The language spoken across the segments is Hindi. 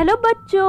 हेलो बच्चों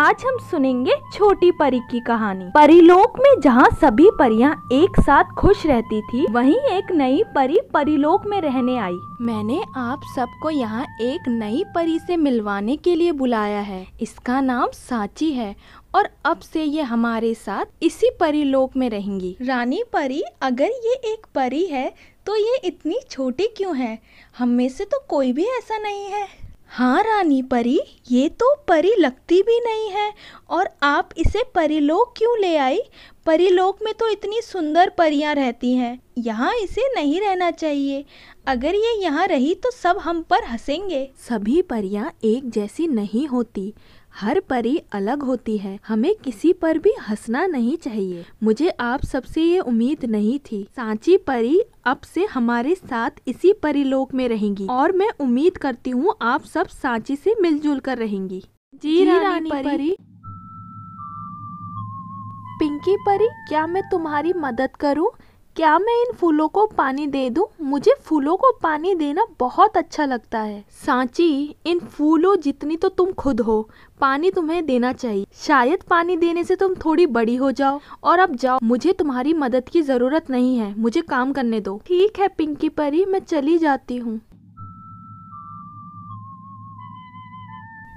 आज हम सुनेंगे छोटी परी की कहानी परिलोक में जहाँ सभी परियाँ एक साथ खुश रहती थी वहीं एक नई परी परिलोक में रहने आई मैंने आप सबको यहाँ एक नई परी से मिलवाने के लिए बुलाया है इसका नाम साची है और अब से ये हमारे साथ इसी परिलोक में रहेंगी रानी परी अगर ये एक परी है तो ये इतनी छोटी क्यों है हम में से तो कोई भी ऐसा नहीं है हाँ रानी परी ये तो परी लगती भी नहीं है और आप इसे परीलोक क्यों ले आई परीलोक में तो इतनी सुंदर परियाँ रहती हैं यहाँ इसे नहीं रहना चाहिए अगर ये यहाँ रही तो सब हम पर हंसेंगे सभी परियाँ एक जैसी नहीं होती हर परी अलग होती है हमें किसी पर भी हंसना नहीं चाहिए मुझे आप सबसे ये उम्मीद नहीं थी सांची परी अब से हमारे साथ इसी परिलोक में रहेंगी और मैं उम्मीद करती हूँ आप सब सांची से मिलजुल कर रहेंगी जी, जी रानी, रानी परी, परी। पिंकी परी क्या मैं तुम्हारी मदद करूं? क्या मैं इन फूलों को पानी दे दूं? मुझे फूलों को पानी देना बहुत अच्छा लगता है सांची इन फूलों जितनी तो तुम खुद हो पानी तुम्हें देना चाहिए शायद पानी देने से तुम थोड़ी बड़ी हो जाओ और अब जाओ मुझे तुम्हारी मदद की जरूरत नहीं है मुझे काम करने दो ठीक है पिंकी परी मैं चली जाती हूँ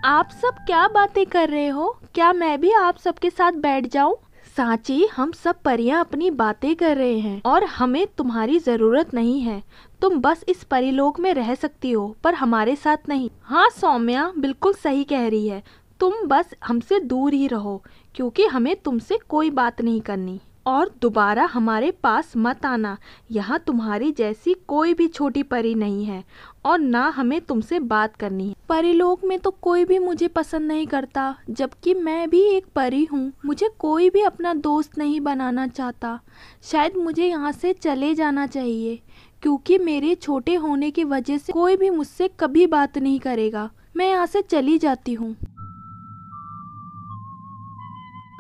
आप सब क्या बातें कर रहे हो क्या मैं भी आप सबके साथ बैठ जाऊं साची हम सब परियां अपनी बातें कर रहे हैं और हमें तुम्हारी जरूरत नहीं है तुम बस इस परिलोक में रह सकती हो पर हमारे साथ नहीं हाँ सौम्या बिल्कुल सही कह रही है तुम बस हमसे दूर ही रहो क्योंकि हमें तुमसे कोई बात नहीं करनी और दोबारा हमारे पास मत आना यहाँ तुम्हारी जैसी कोई भी छोटी परी नहीं है और ना हमें तुमसे बात करनी है परीलोक में तो कोई भी मुझे पसंद नहीं करता जबकि मैं भी एक परी हूँ मुझे कोई भी अपना दोस्त नहीं बनाना चाहता शायद मुझे यहाँ से चले जाना चाहिए क्योंकि मेरे छोटे होने की वजह से कोई भी मुझसे कभी बात नहीं करेगा मैं यहाँ से चली जाती हूँ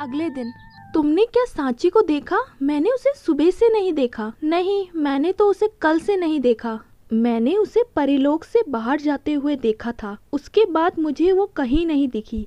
अगले दिन तुमने क्या सांची को देखा मैंने उसे सुबह से नहीं देखा नहीं मैंने तो उसे कल से नहीं देखा मैंने उसे परिलोक से बाहर जाते हुए देखा था उसके बाद मुझे वो कहीं नहीं दिखी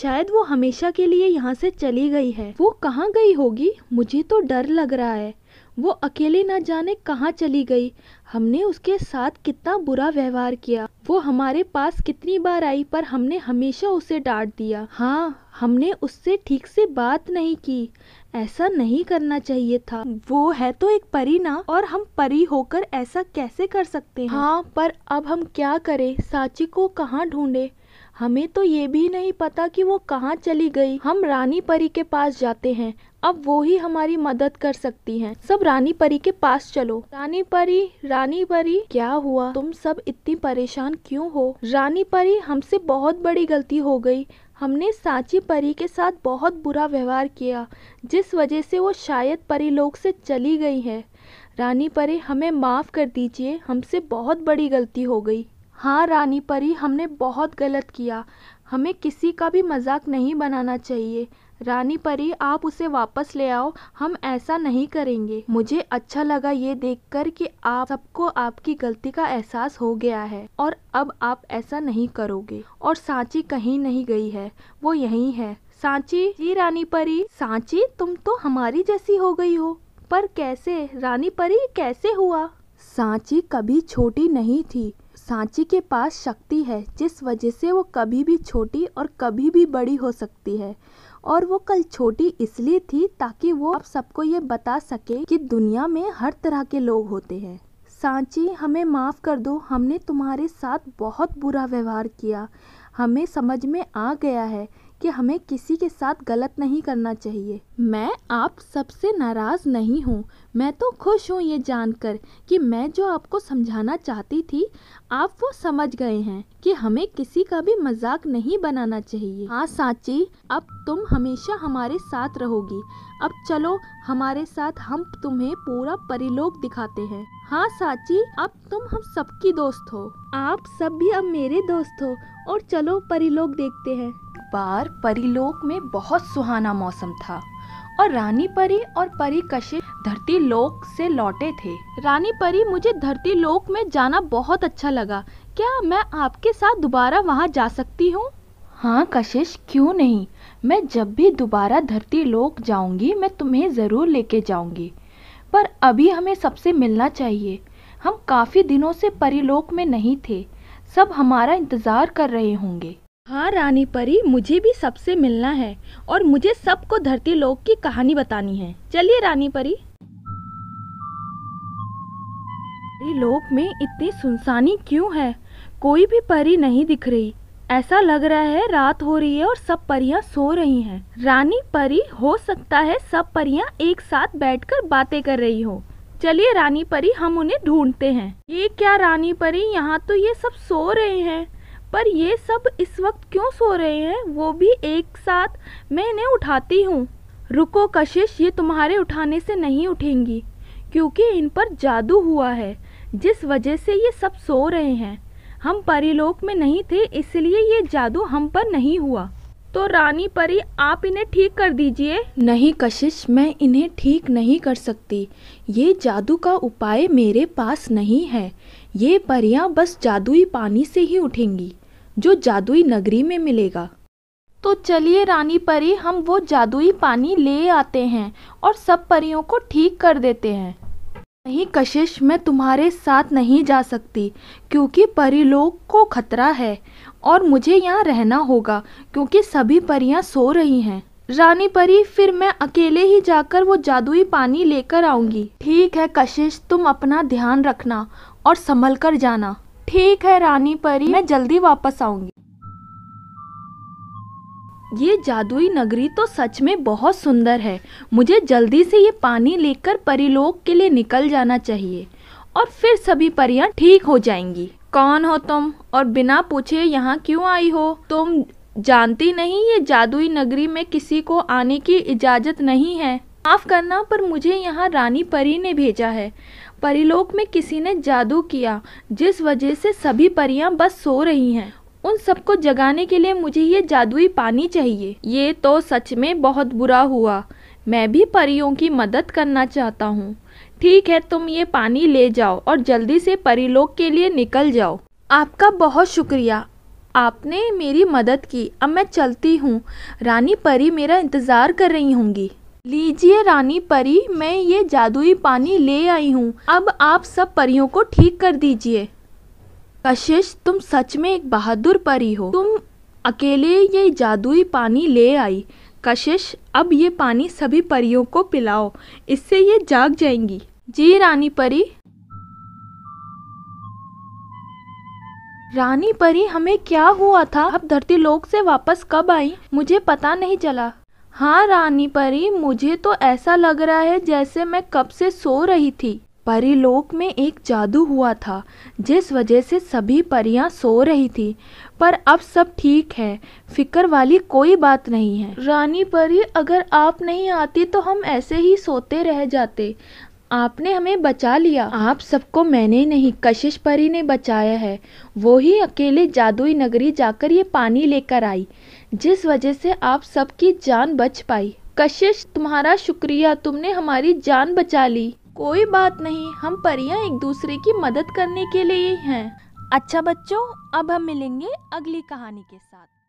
शायद वो हमेशा के लिए यहाँ से चली गई है वो कहाँ गई होगी मुझे तो डर लग रहा है वो अकेले न जाने कहाँ चली गई हमने उसके साथ कितना बुरा व्यवहार किया वो हमारे पास कितनी बार आई पर हमने हमेशा उसे डांट दिया हाँ हमने उससे ठीक से बात नहीं की ऐसा नहीं करना चाहिए था वो है तो एक परी ना और हम परी होकर ऐसा कैसे कर सकते हैं हाँ पर अब हम क्या करें साची को कहाँ ढूंढे हमें तो ये भी नहीं पता कि वो कहाँ चली गई हम रानी परी के पास जाते हैं अब वो ही हमारी मदद कर सकती हैं। सब रानी परी के पास चलो रानी परी रानी परी क्या हुआ तुम सब इतनी परेशान क्यों हो रानी परी हमसे बहुत बड़ी गलती हो गई हमने सांची परी के साथ बहुत बुरा व्यवहार किया जिस वजह से वो शायद परी लोग से चली गई है रानी परी हमें माफ़ कर दीजिए हमसे बहुत बड़ी गलती हो गई हाँ रानी परी हमने बहुत गलत किया हमें किसी का भी मज़ाक नहीं बनाना चाहिए रानी परी आप उसे वापस ले आओ हम ऐसा नहीं करेंगे मुझे अच्छा लगा ये देखकर कि आप सबको आपकी गलती का एहसास हो गया है और अब आप ऐसा नहीं करोगे और सांची कहीं नहीं गई है वो यही है सांची जी रानी परी सांची तुम तो हमारी जैसी हो गई हो पर कैसे रानी परी कैसे हुआ सांची कभी छोटी नहीं थी सांची के पास शक्ति है जिस वजह से वो कभी भी छोटी और कभी भी बड़ी हो सकती है और वो कल छोटी इसलिए थी ताकि वो आप सबको ये बता सके कि दुनिया में हर तरह के लोग होते हैं सांची हमें माफ़ कर दो हमने तुम्हारे साथ बहुत बुरा व्यवहार किया हमें समझ में आ गया है कि हमें किसी के साथ गलत नहीं करना चाहिए मैं आप सबसे नाराज़ नहीं हूँ मैं तो खुश हूँ ये जानकर कि मैं जो आपको समझाना चाहती थी आप वो समझ गए हैं कि हमें किसी का भी मजाक नहीं बनाना चाहिए हाँ साची अब तुम हमेशा हमारे साथ रहोगी अब चलो हमारे साथ हम तुम्हें पूरा परिलोक दिखाते हैं हाँ साची अब तुम हम सबकी दोस्त हो आप सब भी अब मेरे दोस्त हो और चलो परिलोक देखते हैं बार परीलोक में बहुत सुहाना मौसम था और रानी परी और परी कशिश धरती लोक से लौटे थे रानी परी मुझे धरती लोक में जाना बहुत अच्छा लगा क्या मैं आपके साथ दोबारा वहाँ जा सकती हूँ हाँ कशिश क्यों नहीं मैं जब भी दोबारा धरती लोक जाऊंगी मैं तुम्हें ज़रूर लेके जाऊंगी पर अभी हमें सबसे मिलना चाहिए हम काफ़ी दिनों से परीलोक में नहीं थे सब हमारा इंतज़ार कर रहे होंगे हाँ रानी परी मुझे भी सबसे मिलना है और मुझे सबको धरती लोक की कहानी बतानी है चलिए रानी परी परी लोक में इतनी सुनसानी क्यों है कोई भी परी नहीं दिख रही ऐसा लग रहा है रात हो रही है और सब परियां सो रही हैं रानी परी हो सकता है सब परियां एक साथ बैठकर बातें कर रही हो चलिए रानी परी हम उन्हें ढूंढते हैं ये क्या रानी परी यहाँ तो ये सब सो रहे हैं पर ये सब इस वक्त क्यों सो रहे हैं वो भी एक साथ मैं इन्हें उठाती हूँ रुको कशिश ये तुम्हारे उठाने से नहीं उठेंगी क्योंकि इन पर जादू हुआ है जिस वजह से ये सब सो रहे हैं हम परिलोक में नहीं थे इसलिए ये जादू हम पर नहीं हुआ तो रानी परी आप इन्हें ठीक कर दीजिए नहीं कशिश मैं इन्हें ठीक नहीं कर सकती ये जादू का उपाय मेरे पास नहीं है ये परियां बस जादुई पानी से ही उठेंगी जो जादुई नगरी में मिलेगा तो चलिए रानी परी हम वो जादुई पानी ले आते हैं और सब परियों को ठीक कर देते हैं नहीं कशिश मैं तुम्हारे साथ नहीं जा सकती क्योंकि परीलोक को खतरा है और मुझे यहाँ रहना होगा क्योंकि सभी परियाँ सो रही हैं रानी परी फिर मैं अकेले ही जाकर वो जादुई पानी लेकर आऊँगी ठीक है कशिश तुम अपना ध्यान रखना और संभल कर जाना ठीक है रानी परी मैं जल्दी वापस आऊंगी ये जादुई नगरी तो सच में बहुत सुंदर है मुझे जल्दी से ये पानी लेकर परिलोक के लिए निकल जाना चाहिए और फिर सभी परियां ठीक हो जाएंगी कौन हो तुम और बिना पूछे यहाँ क्यों आई हो तुम जानती नहीं ये जादुई नगरी में किसी को आने की इजाज़त नहीं है माफ़ करना पर मुझे यहाँ रानी परी ने भेजा है परीलोक में किसी ने जादू किया जिस वजह से सभी परियां बस सो रही हैं उन सबको जगाने के लिए मुझे ये जादुई पानी चाहिए ये तो सच में बहुत बुरा हुआ मैं भी परियों की मदद करना चाहता हूँ ठीक है तुम ये पानी ले जाओ और जल्दी से परीलोक के लिए निकल जाओ आपका बहुत शुक्रिया आपने मेरी मदद की अब मैं चलती हूँ रानी परी मेरा इंतज़ार कर रही होंगी लीजिए रानी परी मैं ये जादुई पानी ले आई हूँ अब आप सब परियों को ठीक कर दीजिए कशिश तुम सच में एक बहादुर परी हो तुम अकेले ये जादुई पानी ले आई कशिश अब ये पानी सभी परियों को पिलाओ इससे ये जाग जाएंगी जी रानी परी रानी परी हमें क्या हुआ था अब धरती लोक से वापस कब आई मुझे पता नहीं चला हाँ रानी परी मुझे तो ऐसा लग रहा है जैसे मैं कब से सो रही थी परीलोक में एक जादू हुआ था जिस वजह से सभी परियां सो रही थी पर अब सब ठीक है फिक्र वाली कोई बात नहीं है रानी परी अगर आप नहीं आती तो हम ऐसे ही सोते रह जाते आपने हमें बचा लिया आप सबको मैंने नहीं कशिश परी ने बचाया है वो ही अकेले जादुई नगरी जाकर ये पानी लेकर आई जिस वजह से आप सबकी जान बच पाई कशिश तुम्हारा शुक्रिया तुमने हमारी जान बचा ली कोई बात नहीं हम परियां एक दूसरे की मदद करने के लिए ही हैं अच्छा बच्चों अब हम मिलेंगे अगली कहानी के साथ